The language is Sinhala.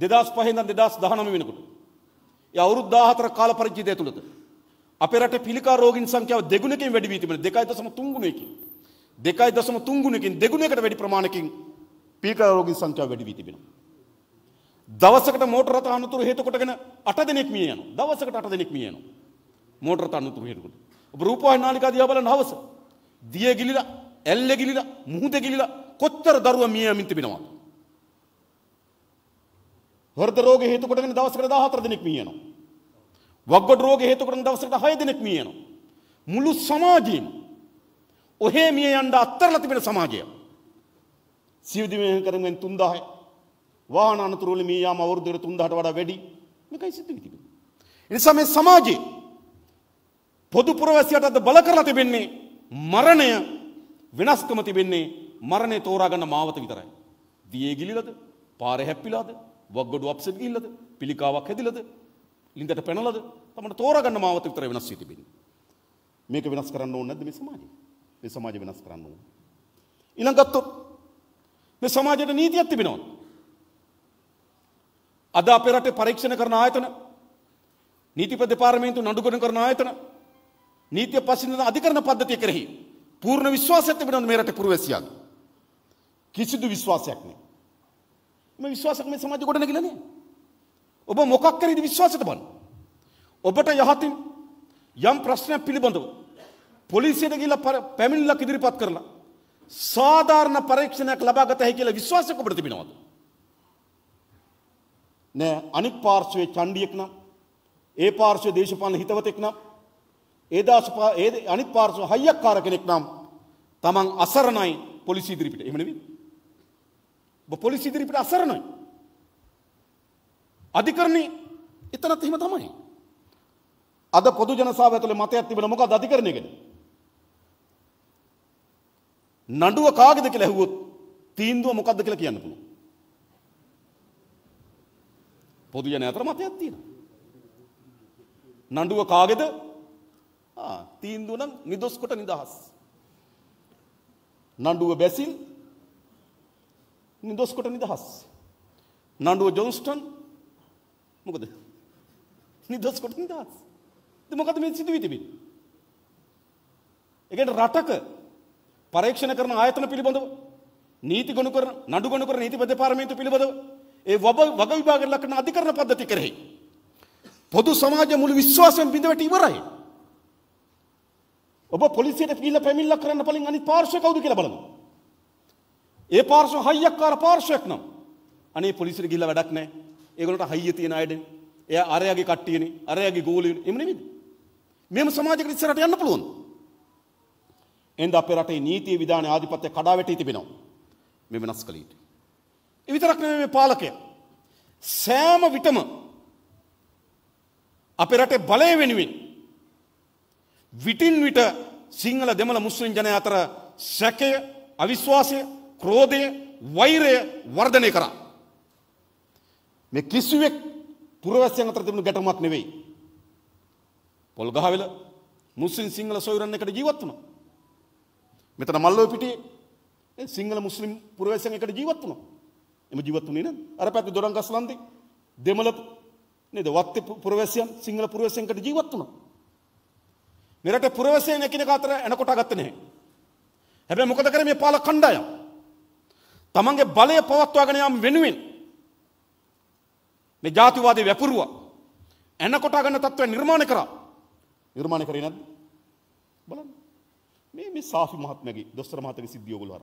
දෙදස් පහින්දන් දෙදස් දහනම වෙනකුට. ය අවුරුද්ධාහතර කාල පරිචිතය තුළද. අපරට පිළිකා රෝගින් සංඛ්‍යාව දෙගුණකින් වැඩිවීම දෙකයි දසම තුංගුණයකින් දෙකයි දසම තුංගුණකින් දෙගුණකට වැඩි ප්‍රමාණකින් පිළිකා රෝගින් සංඛ්‍යාව වැඩි වී තිබෙනවා. දවසකට මෝටර රථ අනුතුරු හේතු කොටගෙන 8 දෙනෙක් මිය යනවා. දවසකට 8 දෙනෙක් මිය යනවා. මෝටර රථ අනුතුරු හේතු කොට. ඔබ රූපවාහිනී නාලිකාව දිහා බලන හවස දිය ගිලිලා, ඇල්ල ගිලිලා, මුහුද ගිලිලා කොච්චර දරුවා මිය යමින් තිබෙනවද? හෘද රෝග හේතු කොටගෙන දවසකට 14 දිනක් මිය යනවා. වග්ගඩ රෝග හේතු කොටගෙන දවසකට 6 දිනක් මිය යනවා. මුළු සමාජයම ඔහේ මිය යන්න අත්තරලා තිබෙන සමාජය. සියදිමය කරමින් 3000 වාහන අනතුරු වල මිය යාම අවුරුදු 3000ට වඩා වැඩි. මේකයි සිද්ධ වෙන්නේ. ඒ නිසා මේ සමාජයේ පොදු පුරවැසියට අද බල කරලා තිබෙන්නේ මරණය වෙනස්කම තිබෙන්නේ මරණය තෝරාගන්න මාවත විතරයි. දියේ ගිලිලද? පාරේ හැප්පිලාද? වක්ගොඩු අප්සෙට් ගිහිල්ලද පිළිකාවක් හැදිලද ලින්දට පැනලද තමට තෝරගන්න මාවත විතර වෙනස් වී තිබෙන්නේ. මේක වෙනස් කරන්න ඕනේ නැද්ද මේ සමාජය? මේ සමාජය වෙනස් කරන්න ඕනේ. ඊළඟ ගත්තොත් මේ සමාජයට නීතියක් තිබෙනවා. අද අපේ රටේ පරීක්ෂණ කරන ආයතන නීති දෙපාර්තමේන්තු නඩුගොඩ කරන ආයතන නීතිය පසින් අධිකරණ පද්ධතිය කෙරෙහි පූර්ණ විශ්වාසයක් තිබෙනවා මේ රටේ පුරවැසියන්. කිසිදු විශ්වාසයක් නැහැ. මේ විශ්වාසක මේ සමාජය ගොඩනගිලා නෑ. ඔබ මොකක් කරේද විශ්වාසයට බන්. ඔබට යහතින් යම් ප්‍රශ්නයක් පිළිබඳව පොලිසියට ගිහිල්ලා පැමිණිල්ලක් ඉදිරිපත් කරලා සාධාරණ පරීක්ෂණයක් ලබා ගත හැකි කියලා විශ්වාසයක් ඔබට තිබෙනවද? නෑ අනිත් පාර්ශ්වයේ චණ්ඩියෙක් නම් ඒ පාර්ශ්වයේ දේශපාලන හිතවතෙක් නම් ඒ දාස අනිත් පාර්ශ්ව හයියක්කාර කෙනෙක් නම් තමන් අසරණයි පොලිසිය ඉදිරිපිට. එහෙම නෙවෙයි. පොලිසි ඉදිරිපිට අසරණයි. අධිකරණේ එතනත් එහෙම තමයි. අද පොදු ජනසාව ඇතුළේ මතයක් තිබෙන මොකද අධිකරණය ගැන? නඩුව කාගේද කියලා ඇහුවොත් තීන්දුව මොකද්ද කියලා කියන්න පුළුවන්. පොදු ජන අතර මතයක් තියෙනවා. නඩුව කාගේද? ආ තීන්දුව නම් නිදොස් කොට නිදහස්. නඩුව බැසින් නිදොස්කොට නිදහස්. නඩුව ජොන්ස්ටන් මොකද නිදොස්කොට නිදහස්. මොකද මේ සිදුවී තිබින්. එකට රටක පරීක්ෂණ කරන ආයතන පිළිබඳව නීති ගොුණු කරන නඩු ගොුණු කර නීති දෙපාර්මේන්තු පිළිබඳව ඒ වබ වග විභාග ලක්න අධිකරණ පද්ධති කරෙහි. පොදු සමාජ මුළු විශ්වාසයෙන් බිඳවට ඉවරයි. ඔබ පොලිසියට පිල්ල පැමිල්ල කරන්න පලින් අනි පාර්ශ කවුද කියලා බලමු. ඒ පාර්ශව හයියක්කාර පාර්ශවයක් නම් අනේ පොලිසියට ගිහිල්ලා වැඩක් නැහැ. ඒගොල්ලන්ට හයිය තියෙන අයද? එයා අරයාගේ කට්ටියනේ, අරයාගේ ගෝලියනේ. එහෙම නෙමෙයිද? මේම සමාජයකට ඉස්සරහට යන්න පුළුවන්. එඳ අපේ රටේ නීතිය විධාන ආධිපත්‍ය කඩා වැටී තිබෙනවා. මේ වෙනස් කළ යුතුයි. ඒ විතරක් නෙමෙයි මේ පාලකයා. සෑම විටම අපේ රටේ බලය වෙනුවෙන් විටින් විට සිංහල දෙමළ මුස්ලිම් ජනය අතර සැකය අවිශ්වාසය ක්‍රෝධය වෛරය වර්ධනය කරා. මේ කිසිවෙක් පුරවැසියන් අතර තිබුණු ගැටුමක් නෙවෙයි. පොල් ගහවෙල මුස්ලිම් සිංහල සොයුරන් එකට ජීවත් වුණා. මෙතන මල්ලෝ පිටියේ සිංහල මුස්ලිම් පුරවැසියන් එකට ජීවත් වුණා. එම ජීවත් වුණේ නේද? අර පැත්තේ දොරංගස්ලන්දේ දෙමළ නේද? වත්තේ පුරවැසියන් සිංහල පුරවැසියන් එකට ජීවත් වුණා. මෙරට පුරවැසියන් එකිනෙක අතර එනකොට ගත්තේ නැහැ. හැබැයි මොකද කරේ මේ පාලක කණ්ඩායම්? තමන්ගේ බලය පවත්වාගෙන යාම වෙනුවෙන් මේ ජාතිවාදී වැපුරුවා එන කොටා ගන්න තත්ත්වය නිර්මාණය කරා නිර්මාණය කරේ නැද්ද බලන්න මේ මේ සාෆි මහත්මයාගේ දොස්තර මහත්මයාගේ සිද්ධිය ඔයගොල්ලෝ